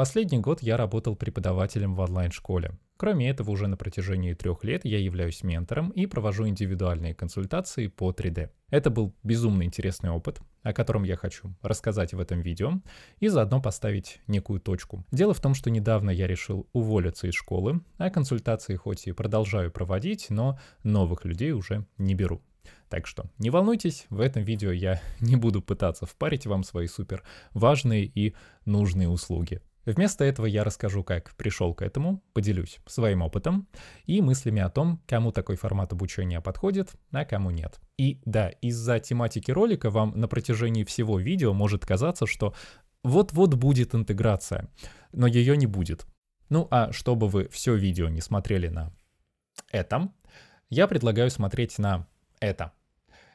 Последний год я работал преподавателем в онлайн-школе. Кроме этого, уже на протяжении трех лет я являюсь ментором и провожу индивидуальные консультации по 3D. Это был безумно интересный опыт, о котором я хочу рассказать в этом видео и заодно поставить некую точку. Дело в том, что недавно я решил уволиться из школы, а консультации хоть и продолжаю проводить, но новых людей уже не беру. Так что не волнуйтесь, в этом видео я не буду пытаться впарить вам свои супер важные и нужные услуги. Вместо этого я расскажу, как пришел к этому, поделюсь своим опытом и мыслями о том, кому такой формат обучения подходит, а кому нет. И да, из-за тематики ролика вам на протяжении всего видео может казаться, что вот-вот будет интеграция, но ее не будет. Ну а чтобы вы все видео не смотрели на этом, я предлагаю смотреть на это.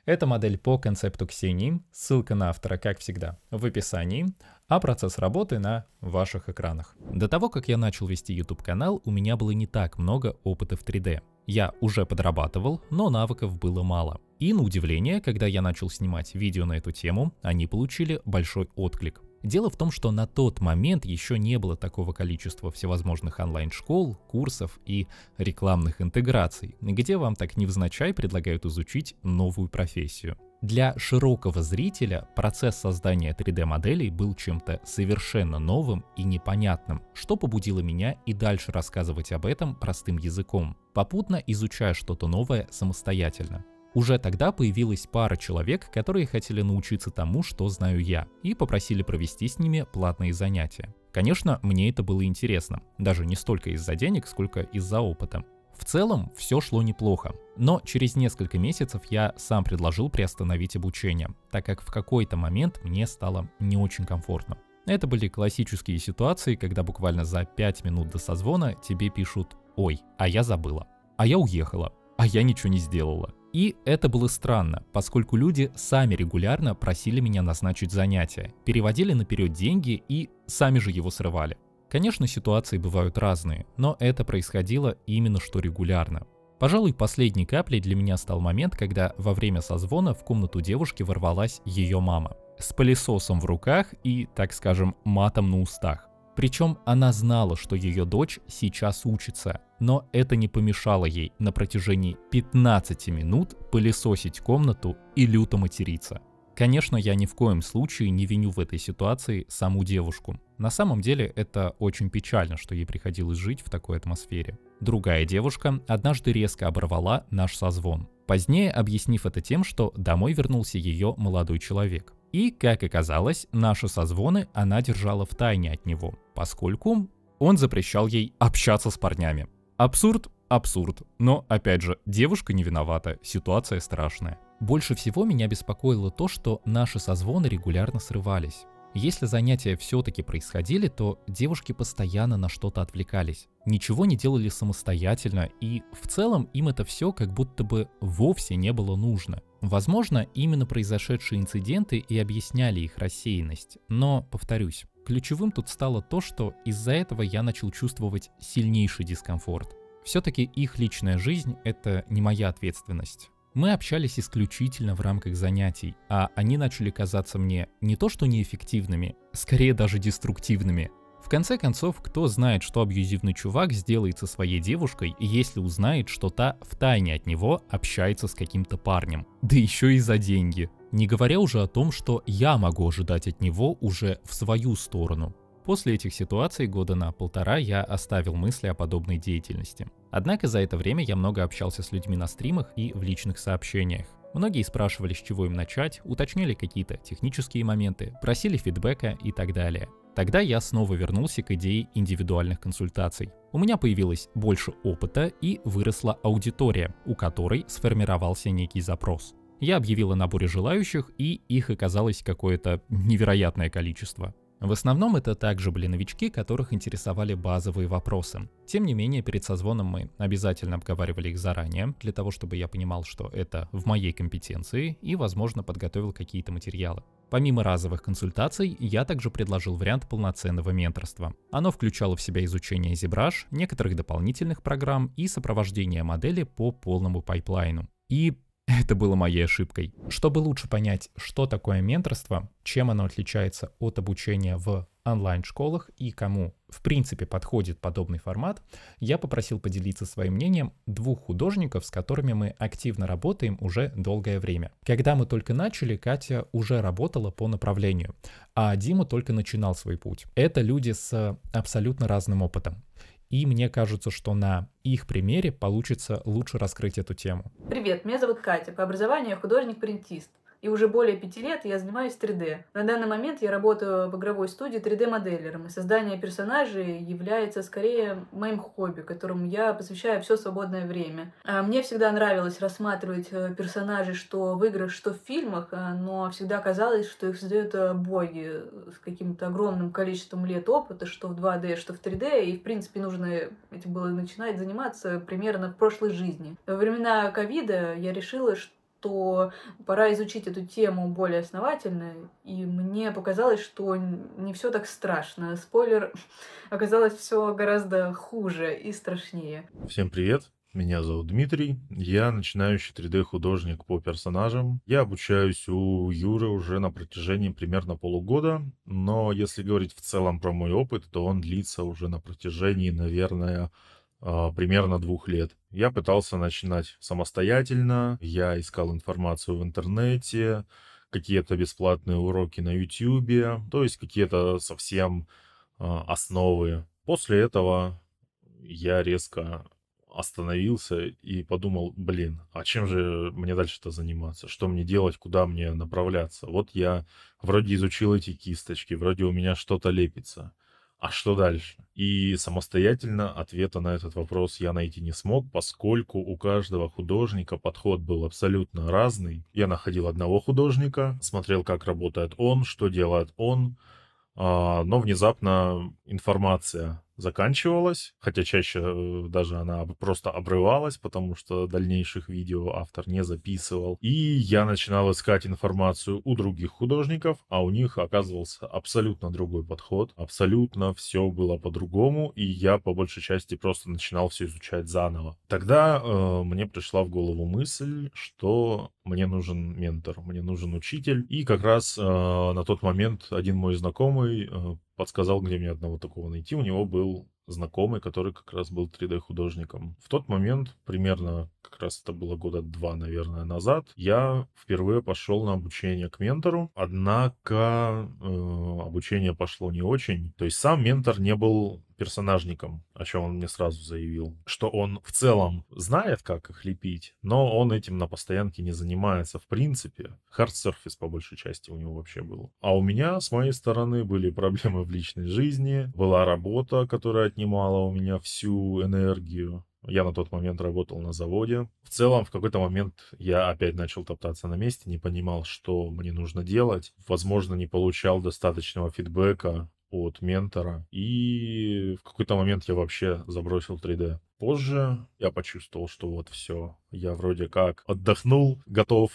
Это модель по концепту Ксении, ссылка на автора, как всегда, в описании, а процесс работы на ваших экранах. До того, как я начал вести YouTube-канал, у меня было не так много опыта в 3D. Я уже подрабатывал, но навыков было мало. И на удивление, когда я начал снимать видео на эту тему, они получили большой отклик. Дело в том, что на тот момент еще не было такого количества всевозможных онлайн-школ, курсов и рекламных интеграций, где вам так невзначай предлагают изучить новую профессию. Для широкого зрителя процесс создания 3D-моделей был чем-то совершенно новым и непонятным, что побудило меня и дальше рассказывать об этом простым языком, попутно изучая что-то новое самостоятельно. Уже тогда появилась пара человек, которые хотели научиться тому, что знаю я, и попросили провести с ними платные занятия. Конечно, мне это было интересно, даже не столько из-за денег, сколько из-за опыта. В целом все шло неплохо, но через несколько месяцев я сам предложил приостановить обучение, так как в какой-то момент мне стало не очень комфортно. Это были классические ситуации, когда буквально за 5 минут до созвона тебе пишут «Ой, а я забыла», «А я уехала», «А я ничего не сделала», и это было странно, поскольку люди сами регулярно просили меня назначить занятия, переводили наперед деньги и сами же его срывали. Конечно, ситуации бывают разные, но это происходило именно что регулярно. Пожалуй, последней каплей для меня стал момент, когда во время созвона в комнату девушки ворвалась ее мама. С пылесосом в руках и, так скажем, матом на устах. Причем она знала, что ее дочь сейчас учится, но это не помешало ей на протяжении 15 минут пылесосить комнату и люто материться. Конечно, я ни в коем случае не виню в этой ситуации саму девушку. На самом деле это очень печально, что ей приходилось жить в такой атмосфере. Другая девушка однажды резко оборвала наш созвон. Позднее объяснив это тем, что домой вернулся ее молодой человек. И, как оказалось, наши созвоны она держала в тайне от него, поскольку он запрещал ей общаться с парнями. Абсурд, абсурд. Но, опять же, девушка не виновата, ситуация страшная. Больше всего меня беспокоило то, что наши созвоны регулярно срывались. Если занятия все-таки происходили, то девушки постоянно на что-то отвлекались, ничего не делали самостоятельно, и в целом им это все как будто бы вовсе не было нужно. Возможно, именно произошедшие инциденты и объясняли их рассеянность, но, повторюсь, ключевым тут стало то, что из-за этого я начал чувствовать сильнейший дискомфорт. Все-таки их личная жизнь — это не моя ответственность. Мы общались исключительно в рамках занятий, а они начали казаться мне не то что неэффективными, скорее даже деструктивными. В конце концов, кто знает, что абьюзивный чувак сделает со своей девушкой, если узнает, что та в тайне от него общается с каким-то парнем. Да еще и за деньги. Не говоря уже о том, что я могу ожидать от него уже в свою сторону. После этих ситуаций года на полтора я оставил мысли о подобной деятельности. Однако за это время я много общался с людьми на стримах и в личных сообщениях. Многие спрашивали, с чего им начать, уточняли какие-то технические моменты, просили фидбэка и так далее. Тогда я снова вернулся к идее индивидуальных консультаций. У меня появилось больше опыта и выросла аудитория, у которой сформировался некий запрос. Я объявил о наборе желающих, и их оказалось какое-то невероятное количество. В основном это также были новички, которых интересовали базовые вопросы. Тем не менее, перед созвоном мы обязательно обговаривали их заранее, для того, чтобы я понимал, что это в моей компетенции и, возможно, подготовил какие-то материалы. Помимо разовых консультаций, я также предложил вариант полноценного менторства. Оно включало в себя изучение ZBrush, некоторых дополнительных программ и сопровождение модели по полному пайплайну. И это было моей ошибкой. Чтобы лучше понять, что такое менторство, чем оно отличается от обучения в онлайн-школах и кому, в принципе, подходит подобный формат, я попросил поделиться своим мнением двух художников, с которыми мы активно работаем уже долгое время. Когда мы только начали, Катя уже работала по направлению, а Дима только начинал свой путь. Это люди с абсолютно разным опытом. И мне кажется, что на их примере получится лучше раскрыть эту тему. Привет, меня зовут Катя. По образованию я художник-принтист и уже более пяти лет я занимаюсь 3D. На данный момент я работаю в игровой студии 3D-моделлером, и создание персонажей является скорее моим хобби, которому я посвящаю все свободное время. А, мне всегда нравилось рассматривать э, персонажей что в играх, что в фильмах, а, но всегда казалось, что их создают э, боги с каким-то огромным количеством лет опыта, что в 2D, что в 3D, и, в принципе, нужно этим было начинать заниматься примерно в прошлой жизни. Во времена ковида я решила, что то пора изучить эту тему более основательно, и мне показалось, что не все так страшно. Спойлер, оказалось все гораздо хуже и страшнее. Всем привет! Меня зовут Дмитрий, я начинающий 3D-художник по персонажам. Я обучаюсь у Юры уже на протяжении примерно полугода, но если говорить в целом про мой опыт, то он длится уже на протяжении, наверное, а, примерно двух лет. Я пытался начинать самостоятельно, я искал информацию в интернете, какие-то бесплатные уроки на YouTube, то есть какие-то совсем а, основы. После этого я резко остановился и подумал, блин, а чем же мне дальше-то заниматься? Что мне делать, куда мне направляться? Вот я вроде изучил эти кисточки, вроде у меня что-то лепится а что дальше? И самостоятельно ответа на этот вопрос я найти не смог, поскольку у каждого художника подход был абсолютно разный. Я находил одного художника, смотрел, как работает он, что делает он, а, но внезапно информация заканчивалась, хотя чаще э, даже она просто обрывалась, потому что дальнейших видео автор не записывал. И я начинал искать информацию у других художников, а у них оказывался абсолютно другой подход, абсолютно все было по-другому, и я по большей части просто начинал все изучать заново. Тогда э, мне пришла в голову мысль, что мне нужен ментор, мне нужен учитель, и как раз э, на тот момент один мой знакомый э, подсказал, где мне одного такого найти. У него был знакомый, который как раз был 3D-художником. В тот момент, примерно, как раз это было года два, наверное, назад, я впервые пошел на обучение к ментору, однако э, обучение пошло не очень. То есть сам ментор не был персонажником, о чем он мне сразу заявил, что он в целом знает, как их лепить, но он этим на постоянке не занимается в принципе. Hard surface по большей части у него вообще был. А у меня, с моей стороны, были проблемы в личной жизни, была работа, которая отнимала у меня всю энергию. Я на тот момент работал на заводе. В целом, в какой-то момент я опять начал топтаться на месте, не понимал, что мне нужно делать. Возможно, не получал достаточного фидбэка от ментора. И в какой-то момент я вообще забросил 3D. Позже я почувствовал, что вот все, я вроде как отдохнул, готов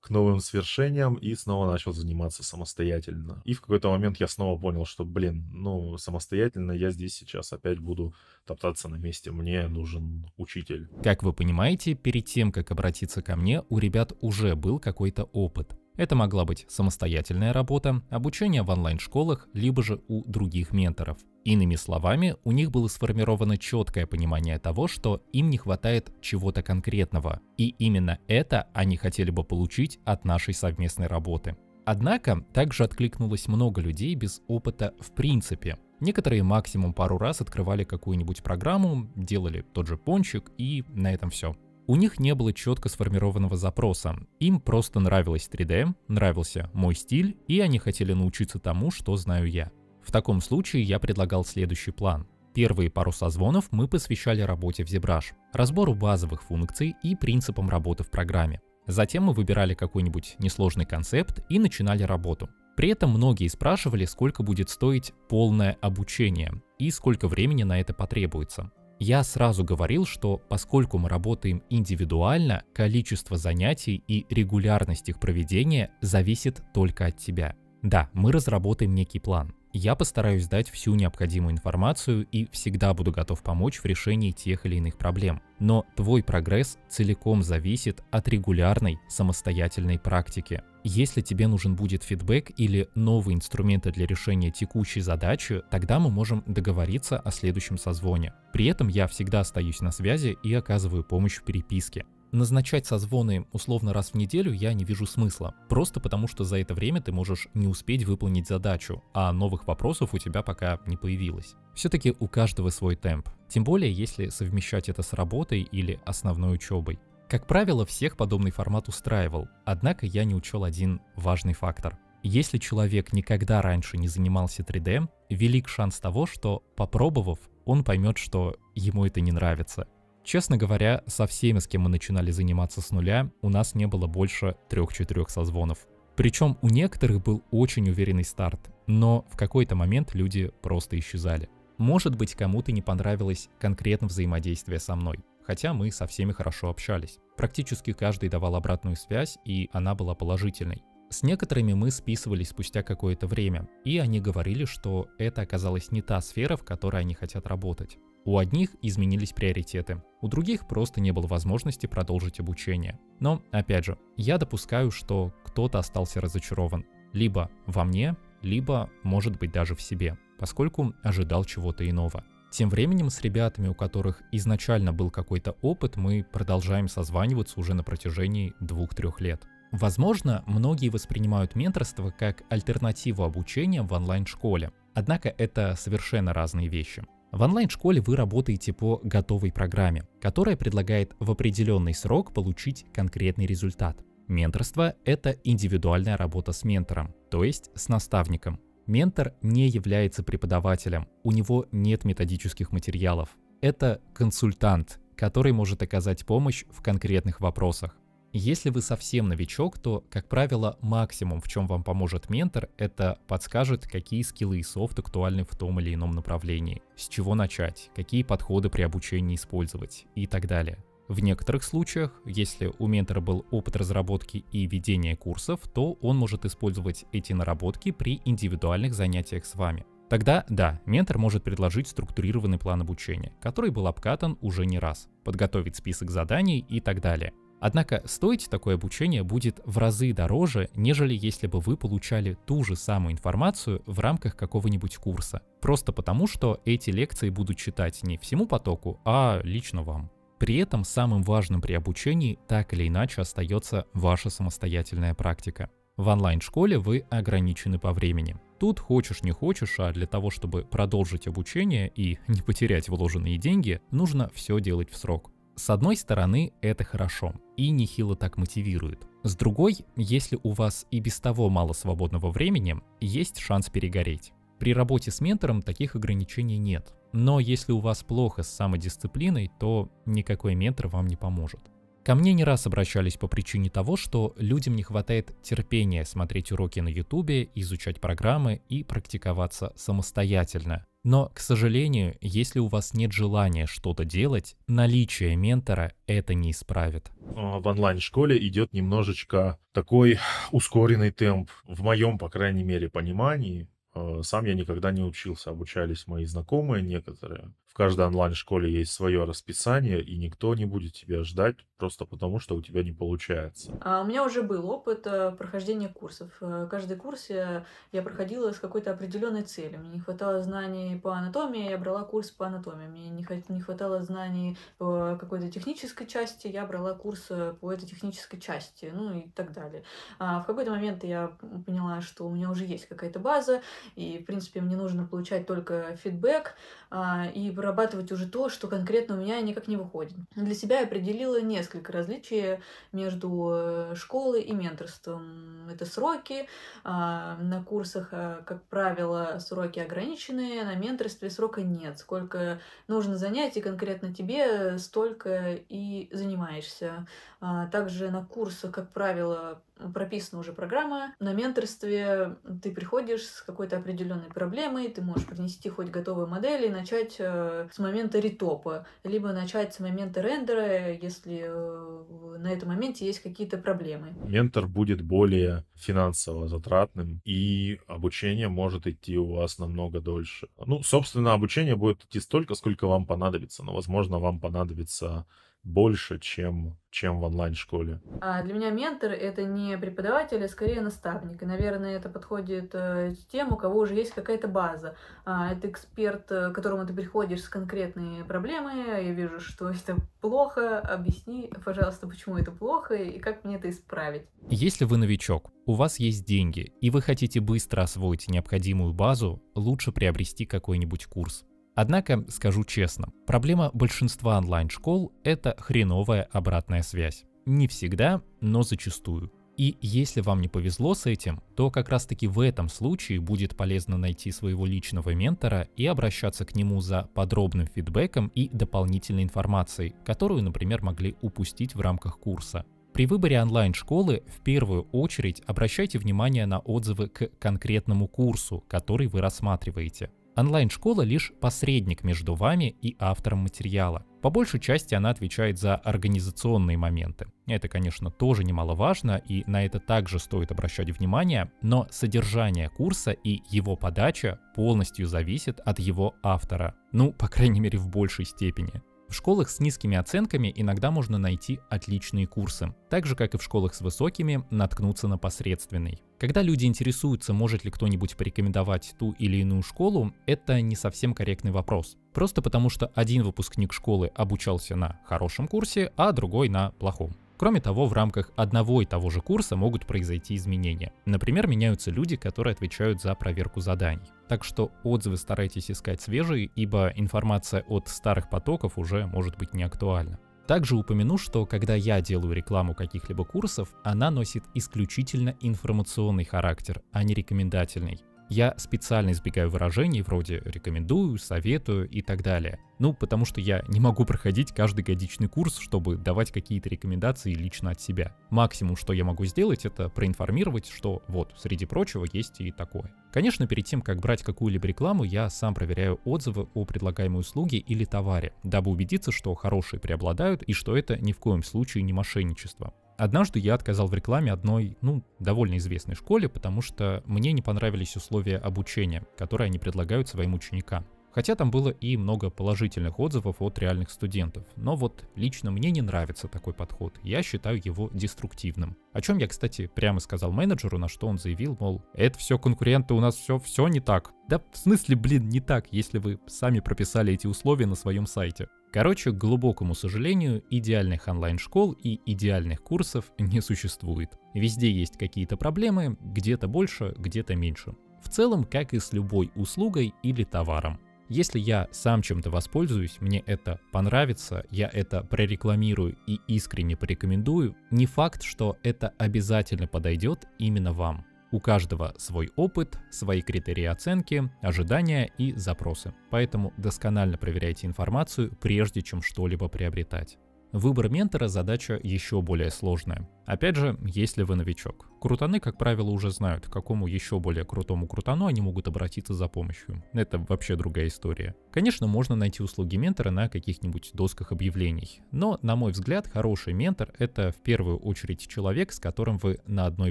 к новым свершениям и снова начал заниматься самостоятельно. И в какой-то момент я снова понял, что, блин, ну, самостоятельно я здесь сейчас опять буду топтаться на месте, мне нужен учитель. Как вы понимаете, перед тем, как обратиться ко мне, у ребят уже был какой-то опыт. Это могла быть самостоятельная работа, обучение в онлайн-школах, либо же у других менторов. Иными словами, у них было сформировано четкое понимание того, что им не хватает чего-то конкретного. И именно это они хотели бы получить от нашей совместной работы. Однако, также откликнулось много людей без опыта в принципе. Некоторые максимум пару раз открывали какую-нибудь программу, делали тот же пончик и на этом все. У них не было четко сформированного запроса. Им просто нравилось 3D, нравился мой стиль, и они хотели научиться тому, что знаю я. В таком случае я предлагал следующий план. Первые пару созвонов мы посвящали работе в ZBrush, разбору базовых функций и принципам работы в программе. Затем мы выбирали какой-нибудь несложный концепт и начинали работу. При этом многие спрашивали, сколько будет стоить полное обучение и сколько времени на это потребуется. Я сразу говорил, что поскольку мы работаем индивидуально, количество занятий и регулярность их проведения зависит только от тебя. Да, мы разработаем некий план. Я постараюсь дать всю необходимую информацию и всегда буду готов помочь в решении тех или иных проблем. Но твой прогресс целиком зависит от регулярной самостоятельной практики. Если тебе нужен будет фидбэк или новые инструменты для решения текущей задачи, тогда мы можем договориться о следующем созвоне. При этом я всегда остаюсь на связи и оказываю помощь в переписке. Назначать созвоны условно раз в неделю я не вижу смысла, просто потому что за это время ты можешь не успеть выполнить задачу, а новых вопросов у тебя пока не появилось. Все-таки у каждого свой темп, тем более если совмещать это с работой или основной учебой. Как правило, всех подобный формат устраивал, однако я не учел один важный фактор. Если человек никогда раньше не занимался 3D, велик шанс того, что, попробовав, он поймет, что ему это не нравится. Честно говоря, со всеми, с кем мы начинали заниматься с нуля, у нас не было больше 3-4 созвонов. Причем у некоторых был очень уверенный старт, но в какой-то момент люди просто исчезали. Может быть, кому-то не понравилось конкретно взаимодействие со мной хотя мы со всеми хорошо общались. Практически каждый давал обратную связь, и она была положительной. С некоторыми мы списывались спустя какое-то время, и они говорили, что это оказалась не та сфера, в которой они хотят работать. У одних изменились приоритеты, у других просто не было возможности продолжить обучение. Но, опять же, я допускаю, что кто-то остался разочарован. Либо во мне, либо, может быть, даже в себе, поскольку ожидал чего-то иного. Тем временем с ребятами, у которых изначально был какой-то опыт, мы продолжаем созваниваться уже на протяжении двух-трех лет. Возможно, многие воспринимают менторство как альтернативу обучения в онлайн-школе, однако это совершенно разные вещи. В онлайн-школе вы работаете по готовой программе, которая предлагает в определенный срок получить конкретный результат. Менторство – это индивидуальная работа с ментором, то есть с наставником, Ментор не является преподавателем, у него нет методических материалов. Это консультант, который может оказать помощь в конкретных вопросах. Если вы совсем новичок, то, как правило, максимум, в чем вам поможет ментор, это подскажет, какие скиллы и софт актуальны в том или ином направлении, с чего начать, какие подходы при обучении использовать и так далее. В некоторых случаях, если у ментора был опыт разработки и ведения курсов, то он может использовать эти наработки при индивидуальных занятиях с вами. Тогда да, ментор может предложить структурированный план обучения, который был обкатан уже не раз, подготовить список заданий и так далее. Однако стоить такое обучение будет в разы дороже, нежели если бы вы получали ту же самую информацию в рамках какого-нибудь курса. Просто потому, что эти лекции будут читать не всему потоку, а лично вам. При этом самым важным при обучении так или иначе остается ваша самостоятельная практика. В онлайн-школе вы ограничены по времени. Тут хочешь не хочешь, а для того, чтобы продолжить обучение и не потерять вложенные деньги, нужно все делать в срок. С одной стороны, это хорошо и нехило так мотивирует. С другой, если у вас и без того мало свободного времени, есть шанс перегореть. При работе с ментором таких ограничений нет. Но если у вас плохо с самодисциплиной, то никакой ментор вам не поможет. Ко мне не раз обращались по причине того, что людям не хватает терпения смотреть уроки на ютубе, изучать программы и практиковаться самостоятельно. Но, к сожалению, если у вас нет желания что-то делать, наличие ментора это не исправит. А, в онлайн-школе идет немножечко такой ускоренный темп, в моем, по крайней мере, понимании, Э, сам я никогда не учился, обучались мои знакомые некоторые каждой онлайн-школе есть свое расписание, и никто не будет тебя ждать просто потому, что у тебя не получается. А у меня уже был опыт э, прохождения курсов. Э, каждый курс я, я проходила с какой-то определенной целью. Мне не хватало знаний по анатомии, я брала курс по анатомии. Мне не, не хватало знаний по какой-то технической части, я брала курс э, по этой технической части, ну и так далее. А в какой-то момент я поняла, что у меня уже есть какая-то база, и, в принципе, мне нужно получать только фидбэк а, и брать прорабатывать уже то, что конкретно у меня никак не выходит. Для себя я определила несколько различий между э, школой и менторством. Это сроки. А, на курсах, а, как правило, сроки ограничены, на менторстве срока нет. Сколько нужно занятий конкретно тебе, столько и занимаешься. А, также на курсах, как правило, прописана уже программа. На менторстве ты приходишь с какой-то определенной проблемой, ты можешь принести хоть готовые модели и начать э, с момента ретопа, либо начать с момента рендера, если э, на этом моменте есть какие-то проблемы. Ментор будет более финансово затратным, и обучение может идти у вас намного дольше. Ну, собственно, обучение будет идти столько, сколько вам понадобится, но, возможно, вам понадобится больше, чем, чем в онлайн-школе. А для меня ментор — это не преподаватель, а скорее наставник. И, наверное, это подходит э, тем, у кого уже есть какая-то база. А, это эксперт, э, к которому ты приходишь с конкретной проблемой, а я вижу, что это плохо, объясни, пожалуйста, почему это плохо и как мне это исправить. Если вы новичок, у вас есть деньги, и вы хотите быстро освоить необходимую базу, лучше приобрести какой-нибудь курс. Однако, скажу честно, проблема большинства онлайн-школ – это хреновая обратная связь. Не всегда, но зачастую. И если вам не повезло с этим, то как раз таки в этом случае будет полезно найти своего личного ментора и обращаться к нему за подробным фидбэком и дополнительной информацией, которую, например, могли упустить в рамках курса. При выборе онлайн-школы в первую очередь обращайте внимание на отзывы к конкретному курсу, который вы рассматриваете. Онлайн-школа лишь посредник между вами и автором материала. По большей части она отвечает за организационные моменты. Это, конечно, тоже немаловажно, и на это также стоит обращать внимание, но содержание курса и его подача полностью зависит от его автора. Ну, по крайней мере, в большей степени. В школах с низкими оценками иногда можно найти отличные курсы. Так же, как и в школах с высокими, наткнуться на посредственный. Когда люди интересуются, может ли кто-нибудь порекомендовать ту или иную школу, это не совсем корректный вопрос. Просто потому, что один выпускник школы обучался на хорошем курсе, а другой на плохом. Кроме того, в рамках одного и того же курса могут произойти изменения. Например, меняются люди, которые отвечают за проверку заданий. Так что отзывы старайтесь искать свежие, ибо информация от старых потоков уже может быть не актуальна. Также упомяну, что когда я делаю рекламу каких-либо курсов, она носит исключительно информационный характер, а не рекомендательный. Я специально избегаю выражений вроде «рекомендую», «советую» и так далее. Ну, потому что я не могу проходить каждый годичный курс, чтобы давать какие-то рекомендации лично от себя. Максимум, что я могу сделать, это проинформировать, что вот, среди прочего, есть и такое. Конечно, перед тем, как брать какую-либо рекламу, я сам проверяю отзывы о предлагаемой услуге или товаре, дабы убедиться, что хорошие преобладают и что это ни в коем случае не мошенничество. Однажды я отказал в рекламе одной, ну, довольно известной школе, потому что мне не понравились условия обучения, которые они предлагают своим ученикам. Хотя там было и много положительных отзывов от реальных студентов. Но вот лично мне не нравится такой подход. Я считаю его деструктивным. О чем я, кстати, прямо сказал менеджеру, на что он заявил, мол, это все конкуренты, у нас все, все не так. Да в смысле, блин, не так, если вы сами прописали эти условия на своем сайте. Короче, к глубокому сожалению, идеальных онлайн-школ и идеальных курсов не существует. Везде есть какие-то проблемы, где-то больше, где-то меньше. В целом, как и с любой услугой или товаром. Если я сам чем-то воспользуюсь, мне это понравится, я это прорекламирую и искренне порекомендую, не факт, что это обязательно подойдет именно вам. У каждого свой опыт, свои критерии оценки, ожидания и запросы. Поэтому досконально проверяйте информацию, прежде чем что-либо приобретать. Выбор ментора – задача еще более сложная. Опять же, если вы новичок. Крутаны, как правило, уже знают, к какому еще более крутому крутану они могут обратиться за помощью. Это вообще другая история. Конечно, можно найти услуги ментора на каких-нибудь досках объявлений. Но, на мой взгляд, хороший ментор – это в первую очередь человек, с которым вы на одной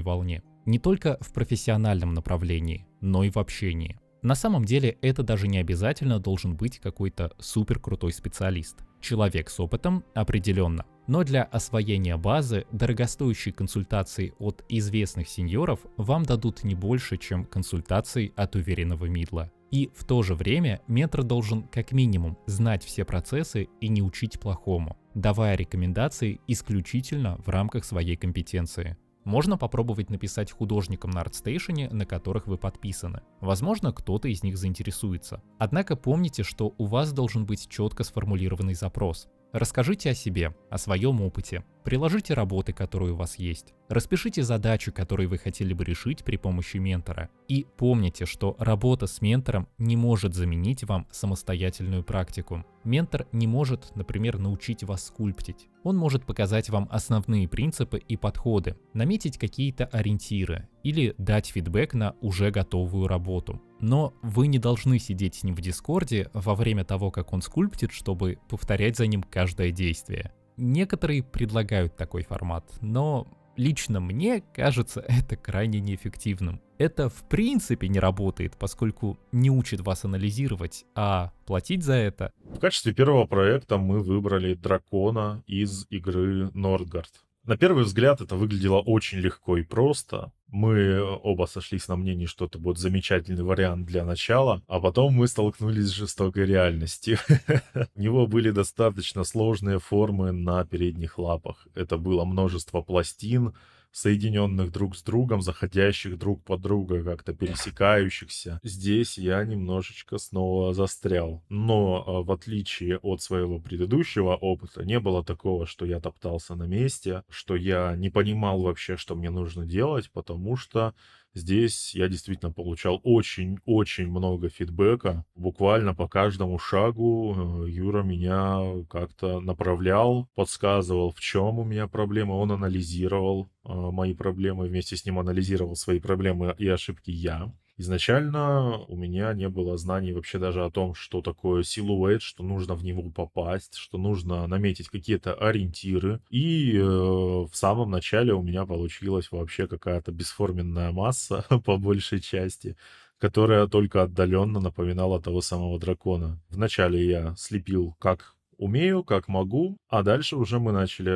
волне. Не только в профессиональном направлении, но и в общении. На самом деле это даже не обязательно должен быть какой-то супер крутой специалист. Человек с опытом определенно. Но для освоения базы дорогостоящие консультации от известных сеньоров вам дадут не больше, чем консультации от уверенного мидла. И в то же время метр должен как минимум знать все процессы и не учить плохому, давая рекомендации исключительно в рамках своей компетенции. Можно попробовать написать художникам на ArtStation, на которых вы подписаны. Возможно, кто-то из них заинтересуется. Однако помните, что у вас должен быть четко сформулированный запрос. Расскажите о себе, о своем опыте, Приложите работы, которые у вас есть. Распишите задачу, которую вы хотели бы решить при помощи ментора. И помните, что работа с ментором не может заменить вам самостоятельную практику. Ментор не может, например, научить вас скульптить. Он может показать вам основные принципы и подходы, наметить какие-то ориентиры или дать фидбэк на уже готовую работу. Но вы не должны сидеть с ним в Дискорде во время того, как он скульптит, чтобы повторять за ним каждое действие. Некоторые предлагают такой формат, но лично мне кажется это крайне неэффективным. Это в принципе не работает, поскольку не учит вас анализировать, а платить за это. В качестве первого проекта мы выбрали дракона из игры Нордгард. На первый взгляд это выглядело очень легко и просто. Мы оба сошлись на мнении, что это будет замечательный вариант для начала, а потом мы столкнулись с жестокой реальностью. У него были достаточно сложные формы на передних лапах. Это было множество пластин, соединенных друг с другом, заходящих друг под друга, как-то пересекающихся. Здесь я немножечко снова застрял. Но а, в отличие от своего предыдущего опыта, не было такого, что я топтался на месте, что я не понимал вообще, что мне нужно делать, потому что Здесь я действительно получал очень-очень много фидбэка. Буквально по каждому шагу э, Юра меня как-то направлял, подсказывал, в чем у меня проблема. Он анализировал э, мои проблемы, вместе с ним анализировал свои проблемы и ошибки я. Изначально у меня не было знаний вообще даже о том, что такое силуэт, что нужно в него попасть, что нужно наметить какие-то ориентиры. И э, в самом начале у меня получилась вообще какая-то бесформенная масса по большей части которая только отдаленно напоминала того самого дракона. Вначале я слепил как умею, как могу, а дальше уже мы начали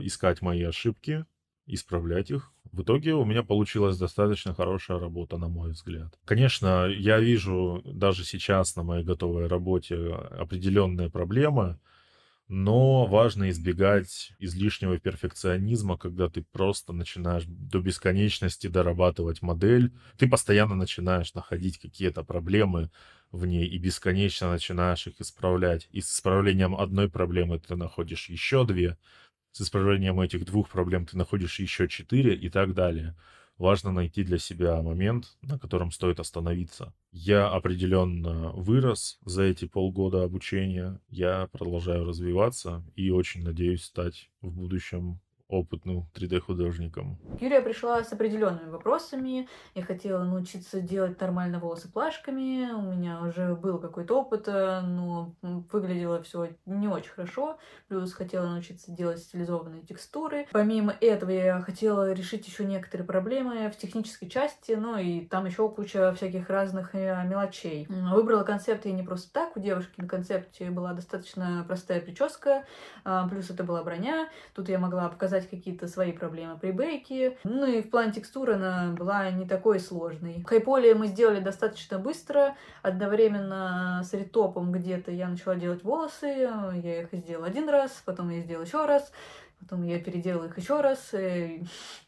э, искать мои ошибки, исправлять их. В итоге у меня получилась достаточно хорошая работа, на мой взгляд. Конечно, я вижу даже сейчас на моей готовой работе определенные проблемы, но важно избегать излишнего перфекционизма, когда ты просто начинаешь до бесконечности дорабатывать модель. Ты постоянно начинаешь находить какие-то проблемы в ней и бесконечно начинаешь их исправлять. И с исправлением одной проблемы ты находишь еще две, с исправлением этих двух проблем ты находишь еще четыре и так далее. Важно найти для себя момент, на котором стоит остановиться. Я определенно вырос за эти полгода обучения. Я продолжаю развиваться и очень надеюсь стать в будущем опытным 3D-художником? Юлия пришла с определенными вопросами. Я хотела научиться делать нормально волосы плашками. У меня уже был какой-то опыт, э, но выглядело все не очень хорошо. Плюс хотела научиться делать стилизованные текстуры. Помимо этого я хотела решить еще некоторые проблемы в технической части, ну и там еще куча всяких разных э, мелочей. Выбрала концепт я не просто так. У девушки на концепте была достаточно простая прическа, а, плюс это была броня. Тут я могла показать показать какие-то свои проблемы при бейке. Ну и в плане текстуры она была не такой сложной. Хайполи мы сделали достаточно быстро. Одновременно с ретопом где-то я начала делать волосы. Я их сделала один раз, потом я сделала еще раз, потом я переделала их еще раз. И э,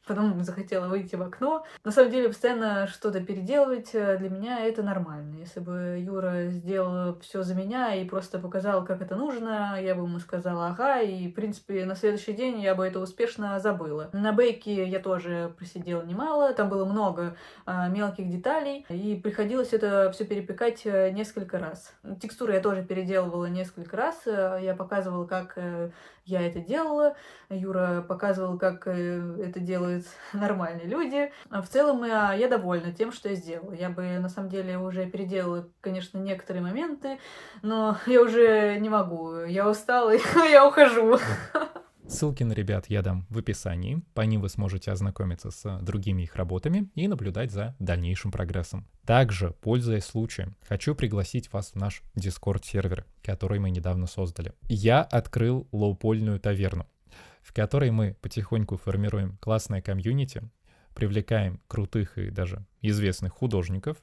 потом захотела выйти в окно. На самом деле, постоянно что-то переделывать э, для меня это нормально. Если бы Юра сделал все за меня и просто показал, как это нужно, я бы ему сказала ага, и, в принципе, на следующий день я бы это успешно забыла. На бейке я тоже просидела немало, там было много а, мелких деталей, и приходилось это все перепекать э, несколько раз. Текстуры я тоже переделывала несколько раз, я показывала, как я это делала, Юра показывал, как это делаю делают нормальные люди. А в целом я, э, я довольна тем, что я сделала. Я бы, на самом деле, уже переделала, конечно, некоторые моменты, но я уже не могу. Я устала, я ухожу. Ссылки на ребят я дам в описании. По ним вы сможете ознакомиться с э, другими их работами и наблюдать за дальнейшим прогрессом. Также, пользуясь случаем, хочу пригласить вас в наш Discord-сервер, который мы недавно создали. Я открыл лоупольную таверну в которой мы потихоньку формируем классное комьюнити, привлекаем крутых и даже известных художников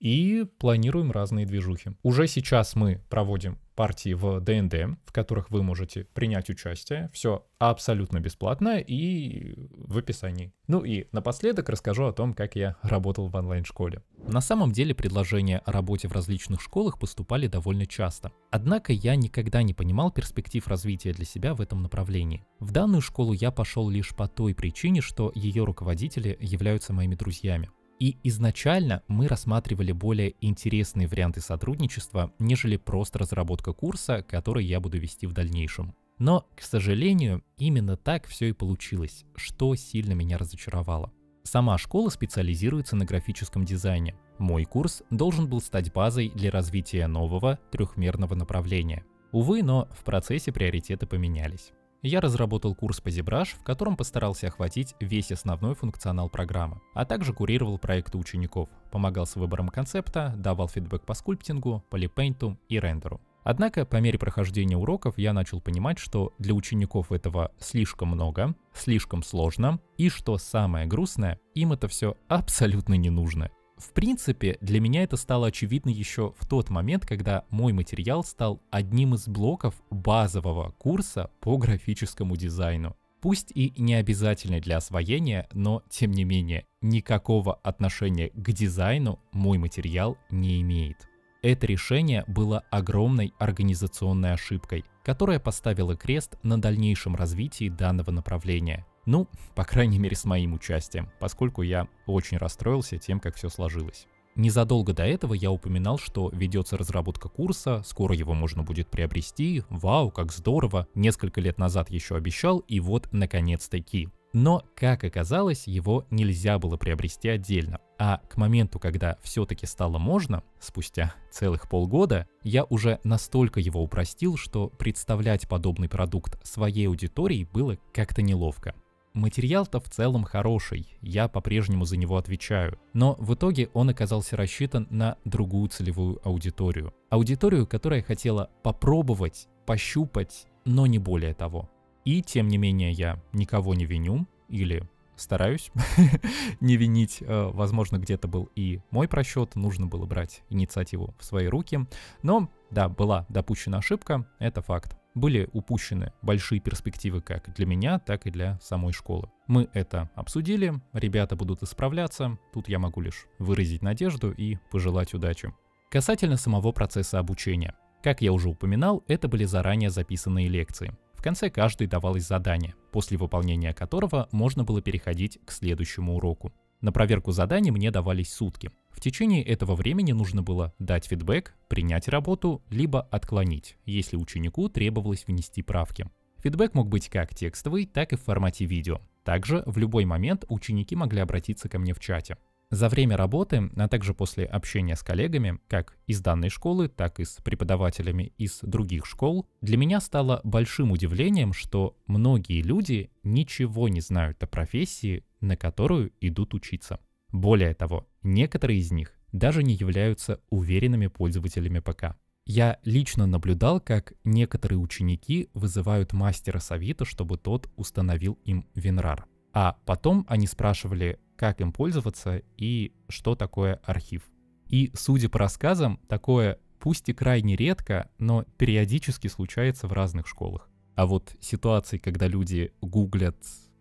и планируем разные движухи. Уже сейчас мы проводим партии в ДНД, в которых вы можете принять участие. Все абсолютно бесплатно и в описании. Ну и напоследок расскажу о том, как я работал в онлайн-школе. На самом деле предложения о работе в различных школах поступали довольно часто. Однако я никогда не понимал перспектив развития для себя в этом направлении. В данную школу я пошел лишь по той причине, что ее руководители являются моими друзьями. И изначально мы рассматривали более интересные варианты сотрудничества, нежели просто разработка курса, который я буду вести в дальнейшем. Но, к сожалению, именно так все и получилось, что сильно меня разочаровало. Сама школа специализируется на графическом дизайне. Мой курс должен был стать базой для развития нового трехмерного направления. Увы, но в процессе приоритеты поменялись я разработал курс по ZBrush, в котором постарался охватить весь основной функционал программы, а также курировал проекты учеников, помогал с выбором концепта, давал фидбэк по скульптингу, полипейнту и рендеру. Однако, по мере прохождения уроков я начал понимать, что для учеников этого слишком много, слишком сложно, и что самое грустное, им это все абсолютно не нужно. В принципе, для меня это стало очевидно еще в тот момент, когда мой материал стал одним из блоков базового курса по графическому дизайну. Пусть и не обязательный для освоения, но тем не менее, никакого отношения к дизайну мой материал не имеет. Это решение было огромной организационной ошибкой, которая поставила крест на дальнейшем развитии данного направления – ну, по крайней мере, с моим участием, поскольку я очень расстроился тем, как все сложилось. Незадолго до этого я упоминал, что ведется разработка курса, скоро его можно будет приобрести, вау, как здорово, несколько лет назад еще обещал, и вот, наконец-таки. Но, как оказалось, его нельзя было приобрести отдельно. А к моменту, когда все-таки стало можно, спустя целых полгода, я уже настолько его упростил, что представлять подобный продукт своей аудитории было как-то неловко. Материал-то в целом хороший, я по-прежнему за него отвечаю. Но в итоге он оказался рассчитан на другую целевую аудиторию. Аудиторию, которая хотела попробовать, пощупать, но не более того. И тем не менее я никого не виню или стараюсь не винить. Э, возможно, где-то был и мой просчет, нужно было брать инициативу в свои руки. Но да, была допущена ошибка, это факт были упущены большие перспективы как для меня, так и для самой школы. Мы это обсудили, ребята будут исправляться, тут я могу лишь выразить надежду и пожелать удачи. Касательно самого процесса обучения. Как я уже упоминал, это были заранее записанные лекции. В конце каждой давалось задание, после выполнения которого можно было переходить к следующему уроку. На проверку заданий мне давались сутки. В течение этого времени нужно было дать фидбэк, принять работу, либо отклонить, если ученику требовалось внести правки. Фидбэк мог быть как текстовый, так и в формате видео. Также в любой момент ученики могли обратиться ко мне в чате. За время работы, а также после общения с коллегами, как из данной школы, так и с преподавателями из других школ, для меня стало большим удивлением, что многие люди ничего не знают о профессии, на которую идут учиться. Более того, некоторые из них даже не являются уверенными пользователями ПК. Я лично наблюдал, как некоторые ученики вызывают мастера совета, чтобы тот установил им Винрар – а потом они спрашивали, как им пользоваться и что такое архив. И, судя по рассказам, такое пусть и крайне редко, но периодически случается в разных школах. А вот ситуации, когда люди гуглят,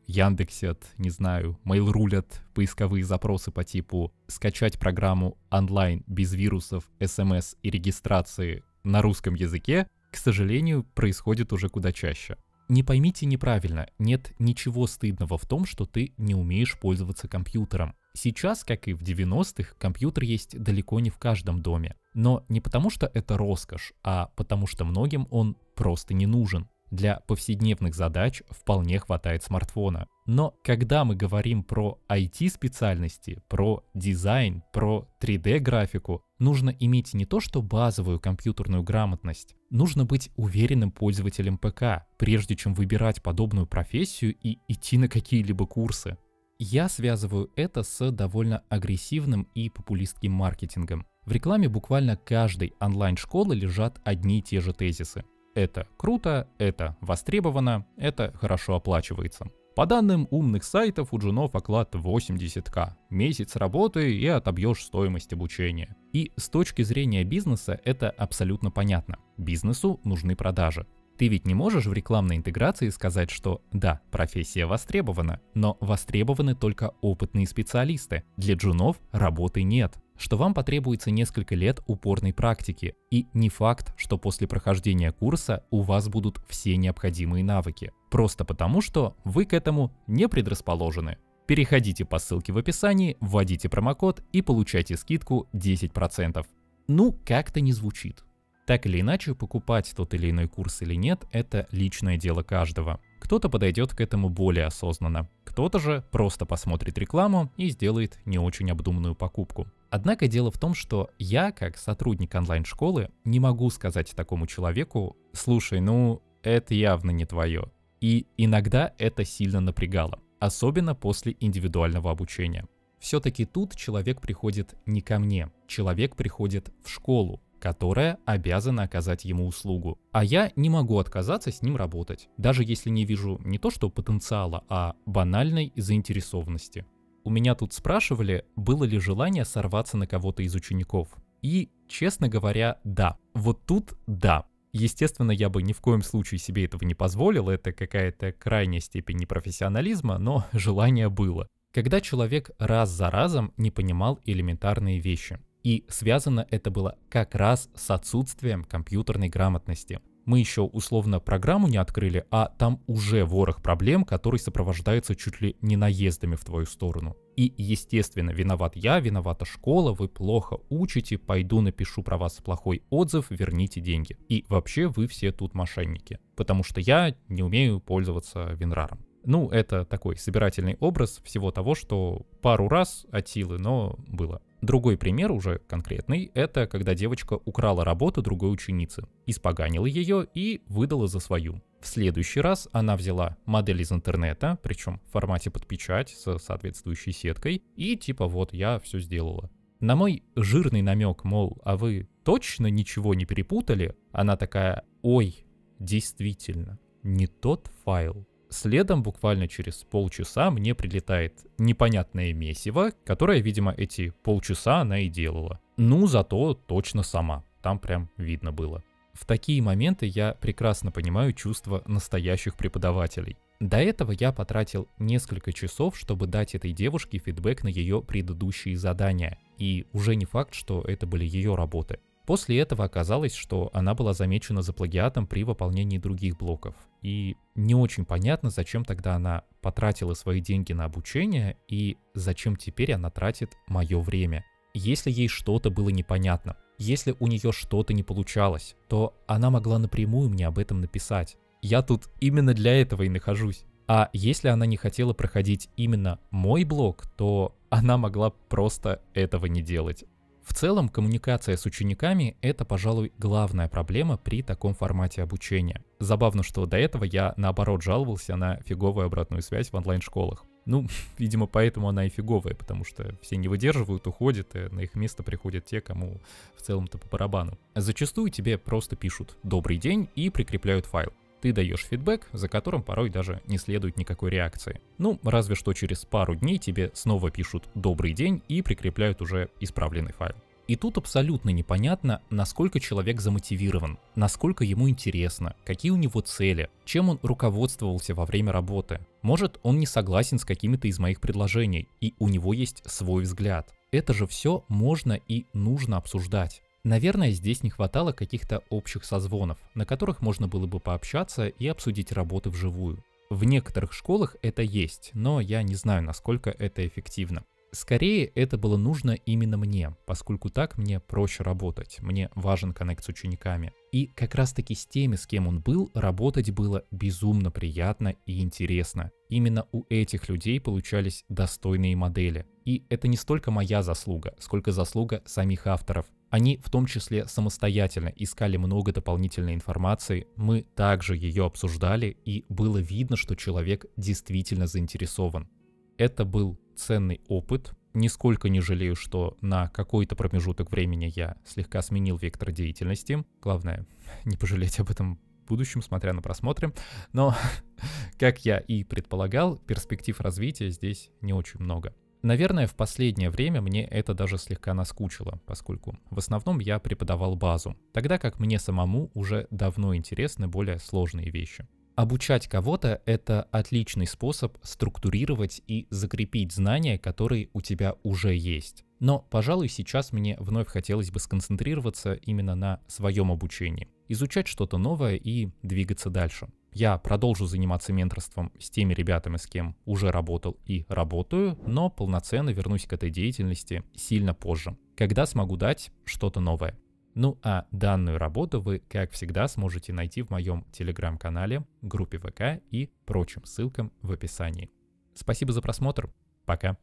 яндексят, не знаю, мейл поисковые запросы по типу «скачать программу онлайн без вирусов, смс и регистрации на русском языке», к сожалению, происходит уже куда чаще не поймите неправильно, нет ничего стыдного в том, что ты не умеешь пользоваться компьютером. Сейчас, как и в 90-х, компьютер есть далеко не в каждом доме. Но не потому, что это роскошь, а потому, что многим он просто не нужен. Для повседневных задач вполне хватает смартфона. Но когда мы говорим про IT-специальности, про дизайн, про 3D-графику, нужно иметь не то что базовую компьютерную грамотность, нужно быть уверенным пользователем ПК, прежде чем выбирать подобную профессию и идти на какие-либо курсы. Я связываю это с довольно агрессивным и популистским маркетингом. В рекламе буквально каждой онлайн-школы лежат одни и те же тезисы это круто, это востребовано, это хорошо оплачивается. По данным умных сайтов, у джунов оклад 80к. Месяц работы и отобьешь стоимость обучения. И с точки зрения бизнеса это абсолютно понятно. Бизнесу нужны продажи. Ты ведь не можешь в рекламной интеграции сказать, что да, профессия востребована, но востребованы только опытные специалисты. Для джунов работы нет что вам потребуется несколько лет упорной практики, и не факт, что после прохождения курса у вас будут все необходимые навыки, просто потому что вы к этому не предрасположены. Переходите по ссылке в описании, вводите промокод и получайте скидку 10%. Ну, как-то не звучит. Так или иначе, покупать тот или иной курс или нет – это личное дело каждого. Кто-то подойдет к этому более осознанно, кто-то же просто посмотрит рекламу и сделает не очень обдуманную покупку. Однако дело в том, что я, как сотрудник онлайн-школы, не могу сказать такому человеку, слушай, ну, это явно не твое. И иногда это сильно напрягало, особенно после индивидуального обучения. Все-таки тут человек приходит не ко мне, человек приходит в школу, которая обязана оказать ему услугу. А я не могу отказаться с ним работать, даже если не вижу не то что потенциала, а банальной заинтересованности. У меня тут спрашивали, было ли желание сорваться на кого-то из учеников. И, честно говоря, да. Вот тут да. Естественно, я бы ни в коем случае себе этого не позволил, это какая-то крайняя степень непрофессионализма, но желание было. Когда человек раз за разом не понимал элементарные вещи. И связано это было как раз с отсутствием компьютерной грамотности. Мы еще условно программу не открыли, а там уже ворох проблем, который сопровождается чуть ли не наездами в твою сторону. И, естественно, виноват я, виновата школа, вы плохо учите, пойду напишу про вас плохой отзыв, верните деньги. И вообще вы все тут мошенники, потому что я не умею пользоваться Винраром. Ну, это такой собирательный образ всего того, что пару раз от силы, но было. Другой пример уже конкретный — это когда девочка украла работу другой ученицы, испоганила ее и выдала за свою. В следующий раз она взяла модель из интернета, причем в формате под печать с соответствующей сеткой, и типа вот я все сделала. На мой жирный намек, мол, а вы точно ничего не перепутали? Она такая, ой, действительно, не тот файл. Следом буквально через полчаса мне прилетает непонятное месиво, которое, видимо, эти полчаса она и делала. Ну, зато точно сама. Там прям видно было. В такие моменты я прекрасно понимаю чувства настоящих преподавателей. До этого я потратил несколько часов, чтобы дать этой девушке фидбэк на ее предыдущие задания, и уже не факт, что это были ее работы. После этого оказалось, что она была замечена за плагиатом при выполнении других блоков. И не очень понятно, зачем тогда она потратила свои деньги на обучение и зачем теперь она тратит мое время. Если ей что-то было непонятно, если у нее что-то не получалось, то она могла напрямую мне об этом написать. Я тут именно для этого и нахожусь. А если она не хотела проходить именно мой блог, то она могла просто этого не делать. В целом, коммуникация с учениками – это, пожалуй, главная проблема при таком формате обучения. Забавно, что до этого я, наоборот, жаловался на фиговую обратную связь в онлайн-школах. Ну, видимо, поэтому она и фиговая, потому что все не выдерживают, уходят, и на их место приходят те, кому в целом-то по барабану. Зачастую тебе просто пишут «добрый день» и прикрепляют файл. Ты даешь фидбэк, за которым порой даже не следует никакой реакции. Ну, разве что через пару дней тебе снова пишут «добрый день» и прикрепляют уже исправленный файл. И тут абсолютно непонятно, насколько человек замотивирован, насколько ему интересно, какие у него цели, чем он руководствовался во время работы. Может, он не согласен с какими-то из моих предложений, и у него есть свой взгляд. Это же все можно и нужно обсуждать. Наверное, здесь не хватало каких-то общих созвонов, на которых можно было бы пообщаться и обсудить работы вживую. В некоторых школах это есть, но я не знаю, насколько это эффективно. Скорее, это было нужно именно мне, поскольку так мне проще работать, мне важен коннект с учениками. И как раз таки с теми, с кем он был, работать было безумно приятно и интересно. Именно у этих людей получались достойные модели. И это не столько моя заслуга, сколько заслуга самих авторов. Они в том числе самостоятельно искали много дополнительной информации, мы также ее обсуждали, и было видно, что человек действительно заинтересован. Это был ценный опыт. Нисколько не жалею, что на какой-то промежуток времени я слегка сменил вектор деятельности. Главное, не пожалеть об этом в будущем, смотря на просмотры. Но, как я и предполагал, перспектив развития здесь не очень много. Наверное, в последнее время мне это даже слегка наскучило, поскольку в основном я преподавал базу, тогда как мне самому уже давно интересны более сложные вещи. Обучать кого-то — это отличный способ структурировать и закрепить знания, которые у тебя уже есть. Но, пожалуй, сейчас мне вновь хотелось бы сконцентрироваться именно на своем обучении, изучать что-то новое и двигаться дальше. Я продолжу заниматься менторством с теми ребятами, с кем уже работал и работаю, но полноценно вернусь к этой деятельности сильно позже, когда смогу дать что-то новое. Ну а данную работу вы, как всегда, сможете найти в моем телеграм-канале, группе ВК и прочим ссылкам в описании. Спасибо за просмотр. Пока.